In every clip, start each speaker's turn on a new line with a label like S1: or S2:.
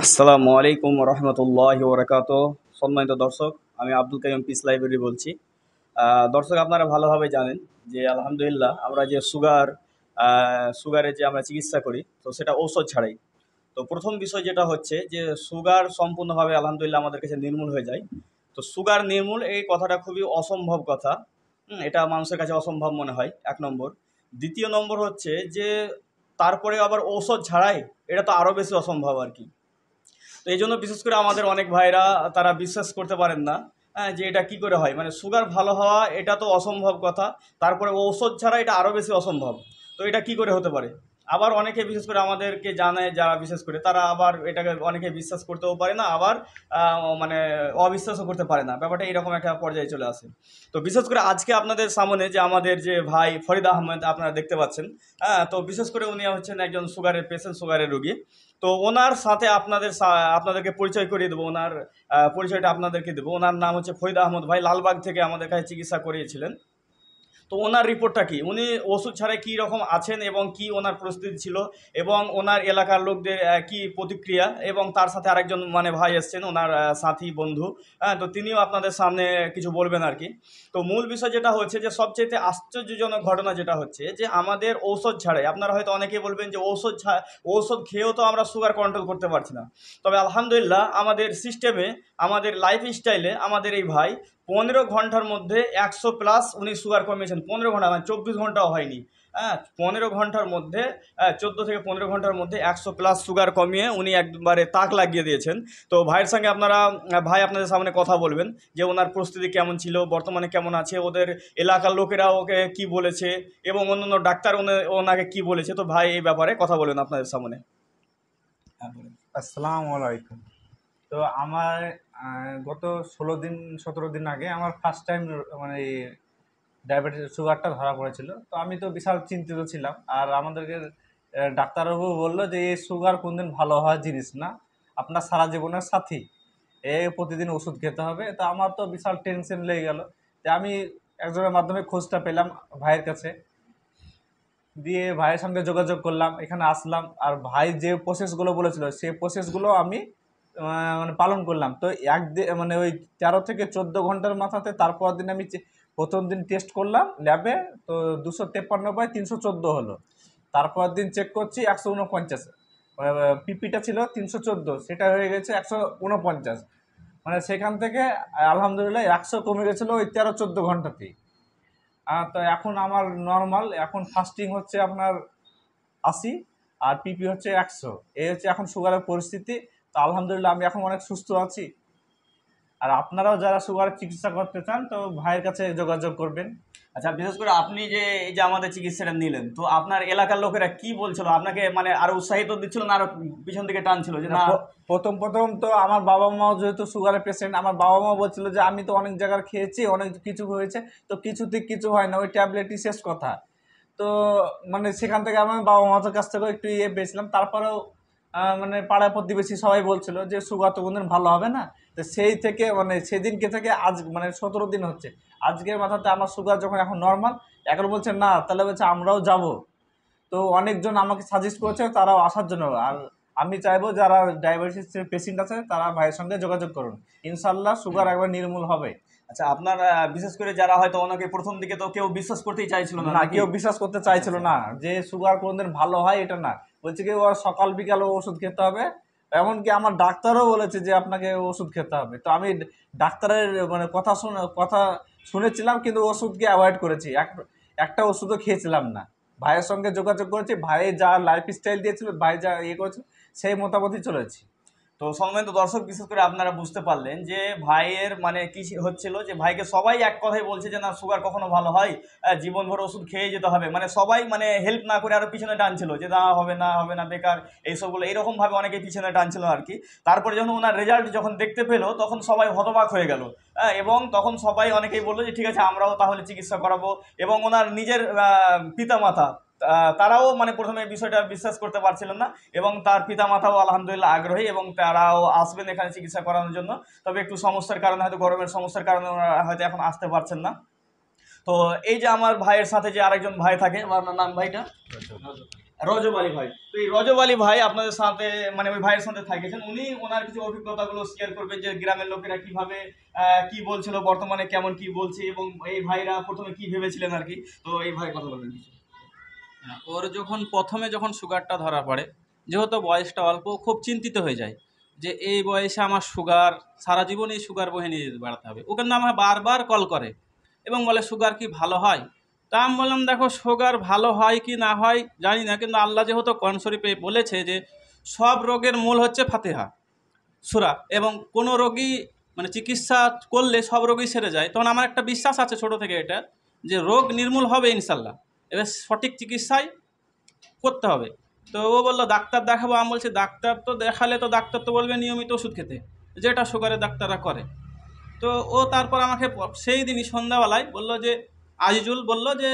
S1: আসসালামু আলাইকুম রহমতুল্লাহ বরকাত সম্মানিত দর্শক আমি আব্দুল কাইম পিস লাইব্রেরি বলছি দর্শক আপনারা ভালোভাবে জানেন যে আলহামদুলিল্লাহ আমরা যে সুগার সুগারে যে আমরা চিকিৎসা করি তো সেটা ঔষধ ছাড়াই তো প্রথম বিষয় যেটা হচ্ছে যে সুগার সম্পূর্ণভাবে আলহামদুলিল্লাহ আমাদের কাছে নির্মূল হয়ে যায় তো সুগার নির্মূল এই কথাটা খুবই অসম্ভব কথা এটা মানুষের কাছে অসম্ভব মনে হয় এক নম্বর দ্বিতীয় নম্বর হচ্ছে যে তারপরে আবার ঔষধ ছাড়াই এটা তো আরও বেশি অসম্ভব আর কি তো এই জন্য বিশেষ করে আমাদের অনেক ভাইরা তারা বিশ্বাস করতে পারেন না হ্যাঁ, যে এটা কি করে হয় মানে সুগার ভালো হওয়া এটা তো অসম্ভব কথা তারপরে ঔষধ ছাড়া এটা আরও বেশি অসম্ভব তো এটা কি করে হতে পারে আবার অনেকে বিশেষ করে আমাদেরকে জানায় যারা বিশেষ করে তারা আবার এটাকে অনেকে বিশ্বাস করতেও পারে না আবার মানে অবিশ্বাসও করতে পারে না ব্যাপারটা এরকম একটা পর্যায়ে চলে আসে তো বিশেষ করে আজকে আপনাদের সামনে যে আমাদের যে ভাই ফরিদ আহমেদ আপনারা দেখতে পাচ্ছেন হ্যাঁ তো বিশেষ করে উনি হচ্ছেন একজন সুগারের পেশেন্ট সুগারের রুগী তো ওনার সাথে আপনাদের আপনাদেরকে পরিচয় করিয়ে দেবো ওনার পরিচয়টা আপনাদেরকে দেবো ওনার নাম হচ্ছে ফরিদ আহমদ ভাই লালবাগ থেকে আমাদের কাছে চিকিৎসা করিয়েছিলেন তো ওনার রিপোর্টটা কি উনি ওষুধ ছাড়া কী রকম আছেন এবং কি ওনার প্রস্তুতি ছিল এবং ওনার এলাকার লোকদের কি প্রতিক্রিয়া এবং তার সাথে আরেকজন মানে ভাই এসছেন ওনার সাথী বন্ধু হ্যাঁ তো তিনিও আপনাদের সামনে কিছু বলবেন আর কি তো মূল বিষয় যেটা হচ্ছে যে সবচেয়ে আশ্চর্যজনক ঘটনা যেটা হচ্ছে যে আমাদের ঔষধ ছাড়াই আপনারা হয়তো অনেকে বলবেন যে ঔষধ ঔষধ খেয়েও তো আমরা সুগার কন্ট্রোল করতে পারছি না তবে আলহামদুলিল্লাহ আমাদের সিস্টেমে আমাদের লাইফ স্টাইলে আমাদের এই ভাই পনেরো ঘন্টার মধ্যে একশো প্লাস উনি সুগার কমিয়েছেন পনেরো ঘন্টা মানে চব্বিশ ঘন্টাও হয়নি হ্যাঁ পনেরো ঘন্টার মধ্যে হ্যাঁ, চোদ্দো থেকে পনেরো ঘন্টার মধ্যে একশো প্লাস সুগার কমিয়ে উনি একবারে তাক লাগিয়ে দিয়েছেন তো ভাইয়ের সঙ্গে আপনারা ভাই আপনাদের সামনে কথা বলবেন যে ওনার প্রস্তুতি কেমন ছিল বর্তমানে কেমন আছে ওদের এলাকার লোকেরা ওকে কি বলেছে এবং অন্যান্য ডাক্তার ওনাকে কি বলেছে তো ভাই এই ব্যাপারে কথা বলবেন আপনাদের সামনে
S2: হ্যাঁ, আসসালামু আলাইকুম তো আমার গত ষোলো দিন সতেরো দিন আগে আমার ফার্স্ট টাইম মানে ডায়াবেটিস সুগারটা ধরা পড়েছিল তো আমি তো বিশাল চিন্তিত ছিলাম আর আমাদেরকে ডাক্তারবাবু বললো যে এই সুগার কোন দিন ভালো হওয়ার জিনিস না আপনার সারা জীবনের সাথী এ প্রতিদিন ওষুধ খেতে হবে তো আমার তো বিশাল টেনশন লেগে গেল যে আমি একজনের মাধ্যমে খোঁজটা পেলাম ভাইয়ের কাছে দিয়ে ভাইয়ের সঙ্গে যোগাযোগ করলাম এখানে আসলাম আর ভাই যে প্রসেসগুলো বলেছিল সেই প্রসেসগুলো আমি মানে পালন করলাম তো এক মানে ওই তেরো থেকে চোদ্দো ঘন্টার মাথাতে তারপর দিন আমি প্রথম দিন টেস্ট করলাম ল্যাবে তো দুশো তেপ্পান্ন বাই তিনশো চোদ্দো হলো তারপর দিন চেক করছি একশো উনপঞ্চাশ পিপিটা ছিল তিনশো চোদ্দো সেটা হয়ে গেছে একশো উনপঞ্চাশ মানে সেখান থেকে আলহামদুলিল্লাহ একশো কমে গেছিলো ওই তেরো চোদ্দো ঘন্টাতেই তো এখন আমার নর্মাল এখন ফাস্টিং হচ্ছে আপনার আশি আর পিপি হচ্ছে একশো এই হচ্ছে এখন সুগারের পরিস্থিতি তো আলহামদুলিল্লাহ আমি এখন অনেক সুস্থ আছি আর আপনারাও যারা সুগারের চিকিৎসা করতে চান তো ভাইয়ের কাছে যোগাযোগ করবেন আচ্ছা বিশেষ করে
S1: আপনি যে এই যে আমাদের চিকিৎসাটা নিলেন তো আপনার এলাকার লোকেরা কি বলছিল আপনাকে মানে আরো উৎসাহিত দিচ্ছিল না আরো
S2: পিছন থেকে টানছিল যে না প্রথম প্রথম তো আমার বাবা মাও যেহেতু সুগারের পেশেন্ট আমার বাবা মাও বলছিল যে আমি তো অনেক জায়গার খেয়েছি অনেক কিছু হয়েছে তো কিছুতে কিছু হয় না ওই ট্যাবলেটই শেষ কথা তো মানে সেখান থেকে আমি বাবা মাদের কাছ থেকেও একটু ইয়ে পেয়েছিলাম তারপরেও মানে পাড়া প্রতিবেশী সবাই বলছিল যে সুগার তো কোনদিন ভালো হবে না তো সেই থেকে মানে সেদিনকে থেকে আজ মানে সতেরো দিন হচ্ছে আজকের মাথাতে আমার সুগার যখন এখন নর্মাল এখন বলছে না তাহলে বলছে আমরাও যাব তো অনেকজন আমাকে সাজেস্ট করেছে তারাও আসার জন্য আর আমি চাইবো যারা ডায়াবেটিস পেশেন্ট আছে তারা ভাইয়ের সঙ্গে যোগাযোগ করুন ইনশাল্লাহ সুগার একবার নির্মূল হবে আচ্ছা আপনার বিশেষ করে যারা হয়তো অনেকে প্রথম দিকে তো কেউ বিশ্বাস করতেই চাইছিল না কেউ বিশ্বাস করতে চাইছিল না আচ্ছা, আচ্ছা। যে সুগার কোনদিন ভালো হয় এটা না বলছে কি ওর সকাল বিকালে ওষুধ খেতে হবে এমনকি আমার ডাক্তারও বলেছে যে আপনাকে ওষুধ খেতে হবে তো আমি ডাক্তারের মানে কথা শুনে কথা শুনেছিলাম কিন্তু ওষুধকে অ্যাভয়েড করেছি এক একটা ওষুধও খেয়েছিলাম না ভাইয়ের সঙ্গে যোগাযোগ করেছি ভাই যা লাইফ স্টাইল দিয়েছিল ভাই যা ইয়ে করেছিল সেই মতামতই চলেছি তো সম্মানিত দর্শক বিশেষ করে আপনারা বুঝতে পারলেন যে ভাইয়ের মানে
S1: কি হচ্ছিল যে ভাইকে সবাই এক কথাই বলছে যে না সুগার কখনো ভালো হয় জীবনভর ওষুধ খেয়ে যেতে হবে মানে সবাই মানে হেল্প না করে আরও পিছনে টানছিল যে না হবে না হবে না বেকার এইসবগুলো এইরকমভাবে অনেকে পিছনে টানছিল আর কি তারপরে যখন ওনার রেজাল্ট যখন দেখতে পেলো তখন সবাই হতবাক হয়ে গেল এবং তখন সবাই অনেকেই বললো যে ঠিক আছে আমরাও তাহলে চিকিৎসা করাবো এবং ওনার নিজের পিতামাতা তারাও মানে প্রথমে বিষয়টা বিশ্বাস করতে পারছিলেন না এবং তার পিতা মাতাও আলহামদুলিল্লাহ আগ্রহী এবং তারাও আসবেন এখানে চিকিৎসা করানোর জন্য তবে একটু সমস্যার কারণে হয়তো গরমের সমস্যার কারণে ওনারা হয়তো এখন আসতে পারছেন না তো এই যে আমার ভাইয়ের সাথে যে আরেকজন ভাই থাকে আপনার নাম ভাইটা রজব ভাই তো এই রজবালি ভাই আপনাদের সাথে মানে ওই ভাইয়ের সাথে থাকেছেন উনি ওনার কিছু অভিজ্ঞতাগুলো শেয়ার করবেন যে গ্রামের লোকেরা কিভাবে কি বলছিল বর্তমানে কেমন কি বলছে এবং এই ভাইরা প্রথমে কি ভেবেছিলেন আর কি তো এই ভাই কথা বলবেন কিছু
S3: হ্যাঁ, ওর যখন প্রথমে যখন সুগারটা ধরা পড়ে যেহেতু বয়সটা অল্প খুব চিন্তিত হয়ে যায় যে এই বয়সে আমার সুগার সারা জীবন সুগার বহে নিয়ে বাড়াতে হবে ও কিন্তু আমাকে বারবার কল করে এবং বলে সুগার কি ভালো হয় তা আমি বললাম দেখো সুগার ভালো হয় কি না হয় জানি না কিন্তু আল্লাহ যেহেতু কনশরীফে বলেছে যে সব রোগের মূল হচ্ছে ফাতেহা সুরা এবং কোনো রোগী মানে চিকিৎসা করলে সব রোগী সেরে যায় তখন আমার একটা বিশ্বাস আছে ছোট থেকে এটা যে রোগ নির্মূল হবে ইনশাল্লাহ এবার সঠিক চিকিৎসাই করতে হবে তো ও বললো ডাক্তার দেখাবো আমি বলছি ডাক্তার তো দেখালে তো ডাক্তার তো বলবে নিয়মিত ওষুধ খেতে যেটা সুগারের ডাক্তাররা করে তো ও তারপর আমাকে সেই দিনই সন্ধ্যাবেলায় বললো যে আজিজুল বলল যে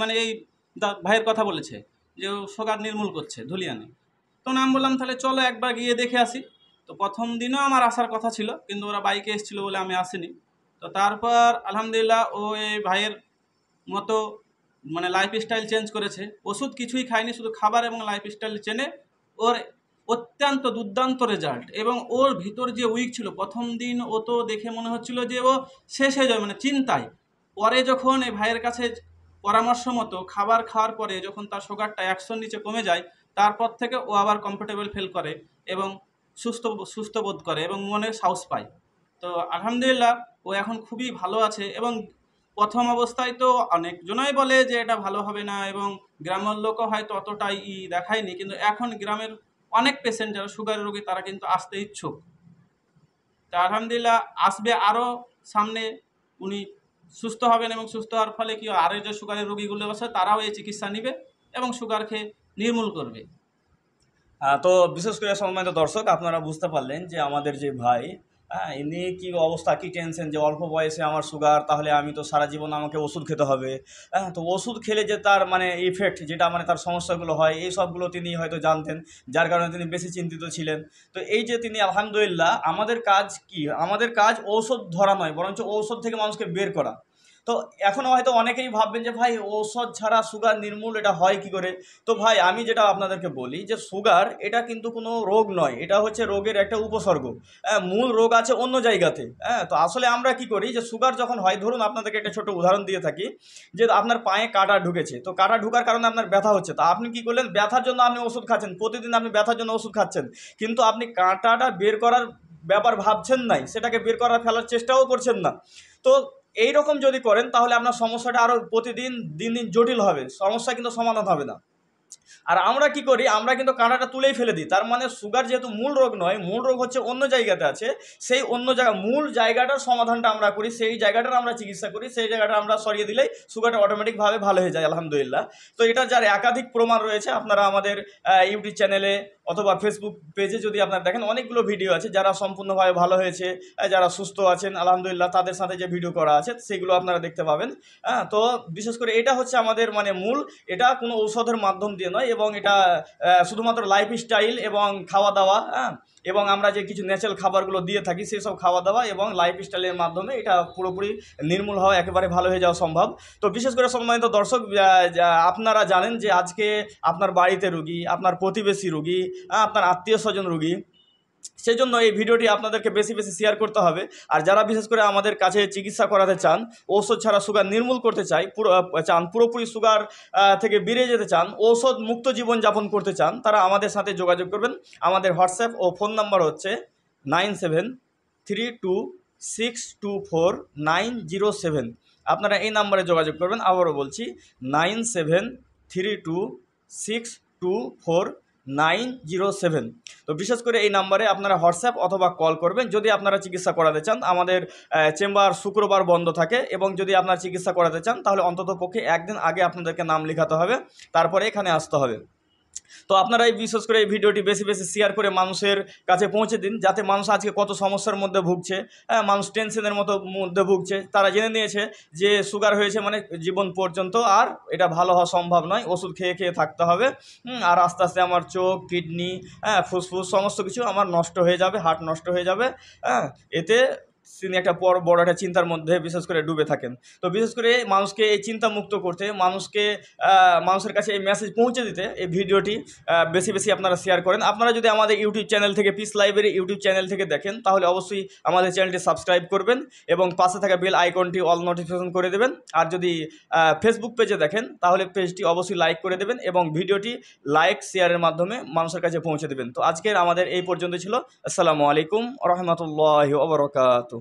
S3: মানে এই ভাইয়ের কথা বলেছে যে ও সুগার নির্মূল করছে ধুলিয়ানে তো আমি বললাম তাহলে চলো একবার গিয়ে দেখে আসি তো প্রথম দিনও আমার আসার কথা ছিল কিন্তু ওরা বাইকে এসেছিলো বলে আমি আসিনি তো তারপর আলহামদুলিল্লাহ ও এই ভাইয়ের মতো মানে লাইফ স্টাইল চেঞ্জ করেছে ওষুধ কিছুই খায়নি শুধু খাবার এবং লাইফস্টাইল চেনে ওর অত্যন্ত দুর্দান্ত রেজাল্ট এবং ওর ভিতর যে উইক ছিল প্রথম দিন ও তো দেখে মনে হচ্ছিল যে ও শেষ হয়ে যাবে মানে চিন্তায় পরে যখন এই ভাইয়ের কাছে পরামর্শ মতো খাবার খাওয়ার পরে যখন তার সুগারটা একশোর নিচে কমে যায় তারপর থেকে ও আবার কমফোর্টেবল ফিল করে এবং সুস্থ সুস্থ বোধ করে এবং মনে সাহস পায় তো আলহামদুলিল্লাহ ও এখন খুবই ভালো আছে এবং প্রথম অবস্থায় তো অনেকজনাই বলে যে এটা ভালো হবে না এবং গ্রামের লোকও হয়তো অতটাই ই দেখায়নি কিন্তু এখন গ্রামের অনেক পেশেন্ট যারা সুগারের রোগী তারা কিন্তু আসতে ইচ্ছুক তা আলহামদুলিল্লাহ আসবে আরও সামনে উনি সুস্থ হবেন এবং সুস্থ হওয়ার ফলে কি আরও যে সুগারের রোগীগুলো আছে
S1: তারাও এই চিকিৎসা নিবে এবং সুগার খেয়ে নির্মূল করবে তো বিশেষ করে সম্মানিত দর্শক আপনারা বুঝতে পারলেন যে আমাদের যে ভাই হ্যাঁ নিয়ে কী অবস্থা কী টেনশন যে অল্প বয়সে আমার সুগার তাহলে আমি তো সারা জীবন আমাকে ওষুধ খেতে হবে হ্যাঁ তো ওষুধ খেলে যে তার মানে ইফেক্ট যেটা মানে তার সমস্যাগুলো হয় এই সবগুলো তিনি হয়তো জানতেন যার কারণে তিনি বেশি চিন্তিত ছিলেন তো এই যে তিনি আলহামদুলিল্লাহ আমাদের কাজ কি আমাদের কাজ ঔষধ ধরা নয় বরঞ্চ ঔষধ থেকে মানুষকে বের করা তো এখনও হয়তো অনেকেই ভাববেন যে ভাই ঔষধ ছাড়া সুগার নির্মূল এটা হয় কি করে তো ভাই আমি যেটা আপনাদেরকে বলি যে সুগার এটা কিন্তু কোনো রোগ নয় এটা হচ্ছে রোগের একটা উপসর্গ হ্যাঁ, মূল রোগ আছে অন্য জায়গাতে হ্যাঁ তো আসলে আমরা কি করি যে সুগার যখন হয় ধরুন আপনাদেরকে একটা ছোট উদাহরণ দিয়ে থাকি যে আপনার পায়ে কাটা ঢুকেছে তো কাটা ঢুকার কারণে আপনার ব্যথা হচ্ছে তা আপনি কি করলেন ব্যথার জন্য আপনি ওষুধ খাচ্ছেন প্রতিদিন আপনি ব্যথার জন্য ওষুধ খাচ্ছেন কিন্তু আপনি কাঁটাটা বের করার ব্যাপার ভাবছেন নাই সেটাকে বের করার ফেলার চেষ্টাও করছেন না তো এই রকম যদি করেন তাহলে আপনার সমস্যাটা আরও প্রতিদিন দিন দিন জটিল হবে সমস্যা কিন্তু সমাধান হবে না আর আমরা কি করি আমরা কিন্তু কাঁটাটা তুলেই ফেলে দিই তার মানে সুগার যেহেতু মূল রোগ নয় মূল রোগ হচ্ছে অন্য জায়গাতে আছে সেই অন্য জায়গা মূল জায়গাটার সমাধানটা আমরা করি সেই জায়গাটার আমরা চিকিৎসা করি সেই জায়গাটা আমরা সরিয়ে দিলেই সুগারটা অটোমেটিকভাবে ভালো হয়ে যায় আলহামদুলিল্লাহ তো এটা যার একাধিক প্রমাণ রয়েছে আপনারা আমাদের ইউটিউব চ্যানেলে অথবা ফেসবুক পেজে যদি আপনারা দেখেন অনেকগুলো ভিডিও আছে যারা সম্পূর্ণভাবে ভালো হয়েছে যারা সুস্থ আছেন আলহামদুলিল্লাহ তাদের সাথে যে ভিডিও করা আছে সেগুলো আপনারা দেখতে পাবেন হ্যাঁ তো বিশেষ করে এটা হচ্ছে আমাদের মানে মূল এটা কোনো ঔষধের মাধ্যম দিয়ে নয় এবং এটা শুধুমাত্র লাইফস্টাইল এবং খাওয়া দাওয়া হ্যাঁ এবং আমরা যে কিছু ন্যাচারাল খাবারগুলো দিয়ে থাকি সেই সব খাওয়া দাওয়া এবং লাইফস্টাইলের মাধ্যমে এটা পুরোপুরি নির্মূল হওয়া একেবারে ভালো হয়ে যাওয়া সম্ভব তো বিশেষ করে সম্মানিত দর্শক আপনারা জানেন যে আজকে আপনার বাড়িতে রুগী আপনার প্রতিবেশী রুগী হ্যাঁ? আপনার আত্মীয় স্বজন রুগী সেই জন্য এই ভিডিওটি আপনাদেরকে বেশি বেশি শেয়ার করতে হবে আর যারা বিশেষ করে আমাদের কাছে চিকিৎসা করাতে চান ঔষধ ছাড়া সুগার নির্মূল করতে চাই পুরো চান পুরোপুরি সুগার থেকে বেরিয়ে যেতে চান ঔষধ মুক্ত জীবন যাপন করতে চান তারা আমাদের সাথে যোগাযোগ করবেন আমাদের হোয়াটসঅ্যাপ ও ফোন নাম্বার হচ্ছে nine seven three two six two four nine zero seven আপনারা এই নাম্বারে যোগাযোগ করবেন আবারও বলছি nine seven three two six two four nine zero seven তো বিশেষ করে এই নাম্বারে আপনারা হোয়াটসঅ্যাপ অথবা কল করবেন যদি আপনারা চিকিৎসা করাতে চান আমাদের চেম্বার শুক্রবার বন্ধ থাকে এবং যদি আপনারা চিকিৎসা করাতে চান তাহলে অন্তত পক্ষে একদিন আগে আপনাদেরকে নাম লেখাতে হবে তারপরে এখানে আসতে হবে তো আপনারা এই বিশেষ করে এই ভিডিওটি বেশি বেশি শেয়ার করে মানুষের কাছে পৌঁছে দিন যাতে মানুষ আজকে কত সমস্যার মধ্যে ভুগছে হ্যাঁ মানুষ টেনশনের মতো মধ্যে ভুগছে তারা জেনে নিয়েছে যে সুগার হয়েছে মানে জীবন পর্যন্ত আর এটা ভালো হওয়া সম্ভব নয় ওষুধ খেয়ে খেয়ে থাকতে হবে আর আস্তে আস্তে আমার চোখ কিডনি হ্যাঁ ফুসফুস সমস্ত কিছু আমার নষ্ট হয়ে যাবে হার্ট নষ্ট হয়ে যাবে হ্যাঁ এতে তিনি একটা বড় বড় একটা চিন্তার মধ্যে বিশেষ করে ডুবে থাকেন তো বিশেষ করে মানুষকে এই চিন্তা মুক্ত করতে মানুষকে মানুষের কাছে এই মেসেজ পৌঁছে দিতে এই ভিডিওটি বেশি বেশি আপনারা শেয়ার করেন আপনারা যদি আমাদের ইউটিউব চ্যানেল থেকে পিস লাইব্রেরি ইউটিউব চ্যানেল থেকে দেখেন তাহলে অবশ্যই আমাদের চ্যানেলটি সাবস্ক্রাইব করবেন এবং পাশে থাকা বেল আইকনটি অল নোটিফিকেশন করে দেবেন আর যদি ফেসবুক পেজে দেখেন তাহলে পেজটি অবশ্যই লাইক করে দেবেন এবং ভিডিওটি লাইক শেয়ারের মাধ্যমে মানুষের কাছে পৌঁছে দেবেন তো আজকের আমাদের এই পর্যন্ত ছিল আসসালামু আলাইকুম রহমতুল্লাহ ওবরকাত